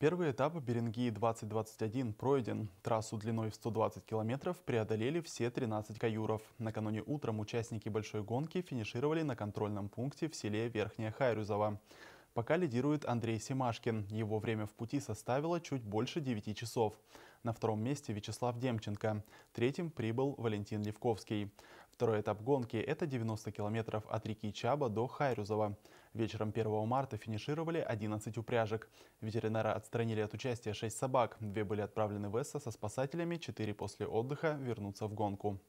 Первый этап Беренгии-2021 пройден. Трассу длиной в 120 километров преодолели все 13 каюров. Накануне утром участники большой гонки финишировали на контрольном пункте в селе Верхняя Хайрюзова. Пока лидирует Андрей Семашкин. Его время в пути составило чуть больше 9 часов. На втором месте Вячеслав Демченко. Третьим прибыл Валентин Левковский. Второй этап гонки – это 90 километров от реки Чаба до Хайрюзова. Вечером 1 марта финишировали 11 упряжек. Ветеринары отстранили от участия 6 собак. Две были отправлены в Эссо со спасателями, 4 после отдыха вернутся в гонку.